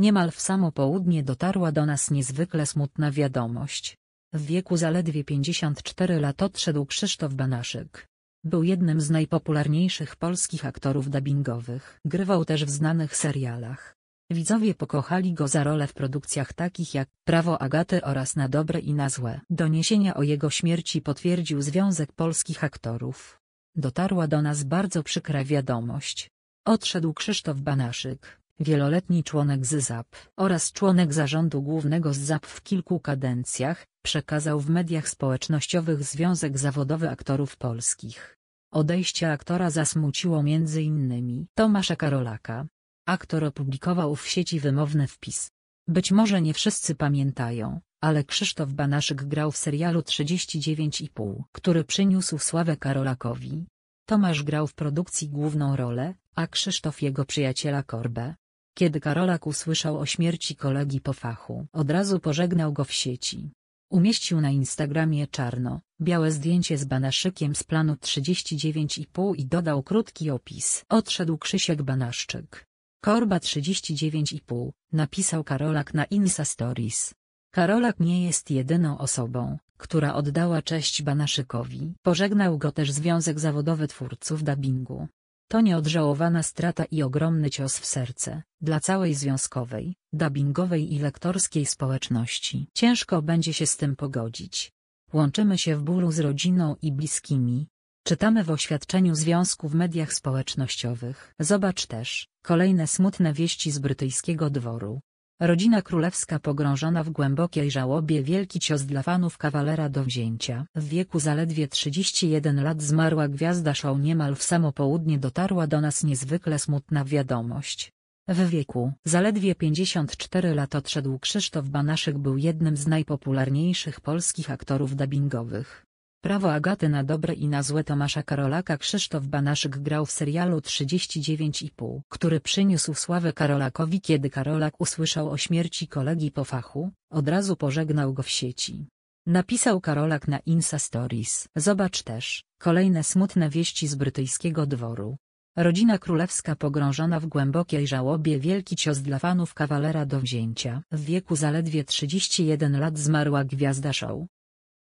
Niemal w samo południe dotarła do nas niezwykle smutna wiadomość. W wieku zaledwie 54 lat odszedł Krzysztof Banaszyk. Był jednym z najpopularniejszych polskich aktorów dubbingowych. Grywał też w znanych serialach. Widzowie pokochali go za rolę w produkcjach takich jak Prawo Agaty oraz Na dobre i na złe. Doniesienia o jego śmierci potwierdził Związek Polskich Aktorów. Dotarła do nas bardzo przykra wiadomość. Odszedł Krzysztof Banaszyk wieloletni członek ZZAP oraz członek zarządu głównego ZZAP w kilku kadencjach, przekazał w mediach społecznościowych Związek Zawodowy Aktorów Polskich. Odejście aktora zasmuciło m.in. Tomasza Karolaka. Aktor opublikował w sieci wymowny wpis. Być może nie wszyscy pamiętają, ale Krzysztof Banaszyk grał w serialu 39,5, który przyniósł sławę Karolakowi. Tomasz grał w produkcji główną rolę, a Krzysztof jego przyjaciela Korbę. Kiedy Karolak usłyszał o śmierci kolegi po fachu, od razu pożegnał go w sieci. Umieścił na Instagramie czarno-białe zdjęcie z Banaszykiem z planu 39,5 i dodał krótki opis. Odszedł Krzysiek Banaszczyk. Korba 39,5, napisał Karolak na Insta Stories. Karolak nie jest jedyną osobą, która oddała cześć Banaszykowi. Pożegnał go też Związek Zawodowy Twórców dabingu. To nieodżałowana strata i ogromny cios w serce, dla całej związkowej, dubbingowej i lektorskiej społeczności. Ciężko będzie się z tym pogodzić. Łączymy się w bólu z rodziną i bliskimi. Czytamy w oświadczeniu związku w mediach społecznościowych. Zobacz też, kolejne smutne wieści z brytyjskiego dworu. Rodzina królewska pogrążona w głębokiej żałobie wielki cios dla fanów kawalera do wzięcia. W wieku zaledwie 31 lat zmarła gwiazda show niemal w samo południe dotarła do nas niezwykle smutna wiadomość. W wieku zaledwie 54 lat odszedł Krzysztof Banaszyk był jednym z najpopularniejszych polskich aktorów dubbingowych. Prawo Agaty na dobre i na złe Tomasza Karolaka Krzysztof Banaszyk grał w serialu 39,5, który przyniósł sławę Karolakowi kiedy Karolak usłyszał o śmierci kolegi po fachu, od razu pożegnał go w sieci. Napisał Karolak na Insa Stories. Zobacz też, kolejne smutne wieści z brytyjskiego dworu. Rodzina królewska pogrążona w głębokiej żałobie wielki cios dla fanów kawalera do wzięcia. W wieku zaledwie 31 lat zmarła gwiazda show,